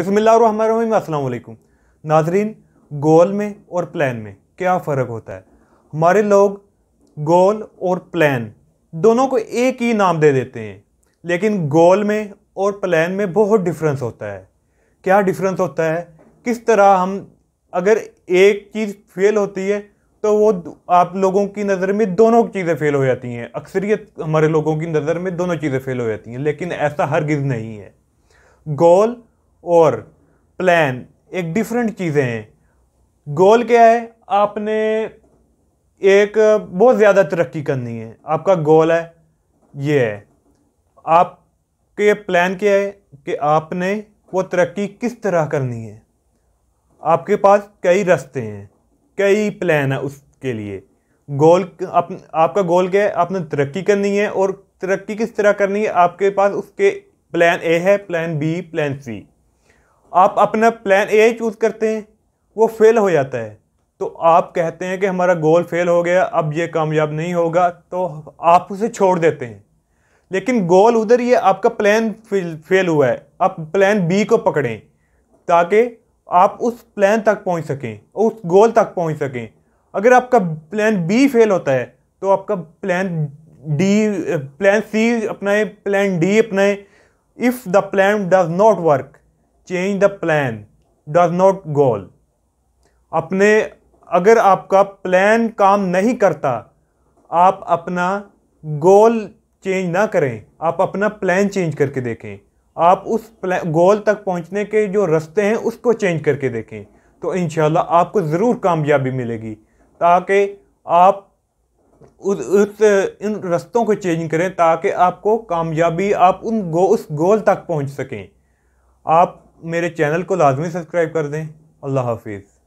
बसमिल्लाम नाजरीन गोल में और प्लान में क्या फ़र्क होता है हमारे लोग गोल और प्लान दोनों को एक ही नाम दे देते हैं लेकिन गोल में और प्लान में बहुत डिफरेंस होता है क्या डिफरेंस होता है किस तरह हम अगर एक चीज़ फेल होती है तो वो आप लोगों की नज़र में दोनों चीज़ें फेल हो जाती हैं अक्सरियत हमारे लोगों की नज़र में दोनों चीज़ें फेल हो जाती हैं लेकिन ऐसा हरगिज़ नहीं है गोल और प्लान एक डिफरेंट चीज़ें हैं गोल क्या है आपने एक बहुत ज़्यादा तरक्की करनी है आपका गोल है ये है आपके प्लान क्या है कि आपने वो तरक्की किस तरह करनी है आपके पास कई रास्ते हैं कई प्लान है उसके लिए गोल आप, आपका गोल क्या है आपने तरक्की करनी है और तरक्की किस तरह करनी है आपके पास उसके प्लान ए है प्लान बी प्लान सी आप अपना प्लान ए चूज़ करते हैं वो फेल हो जाता है तो आप कहते हैं कि हमारा गोल फेल हो गया अब ये कामयाब नहीं होगा तो आप उसे छोड़ देते हैं लेकिन गोल उधर ये आपका प्लान फेल हुआ है आप प्लान बी को पकड़ें ताकि आप उस प्लान तक पहुंच सकें उस गोल तक पहुंच सकें अगर आपका प्लान बी फेल होता है तो आपका प्लान डी प्लान सी अपनाएं प्लान डी अपनाएं if the plan does not work change the plan does not goal अपने अगर आपका प्लान काम नहीं करता आप अपना गोल चेंज ना करें आप अपना प्लान चेंज करके देखें आप उस गोल तक पहुंचने के जो रास्ते हैं उसको चेंज करके देखें तो इन आपको ज़रूर कामयाबी मिलेगी ताकि आप उस, उस इन रास्तों को चेंज करें ताकि आपको कामयाबी आप उन गो उस गोल तक पहुंच सकें आप मेरे चैनल को लाजमी सब्सक्राइब कर दें अल्लाह हाफिज़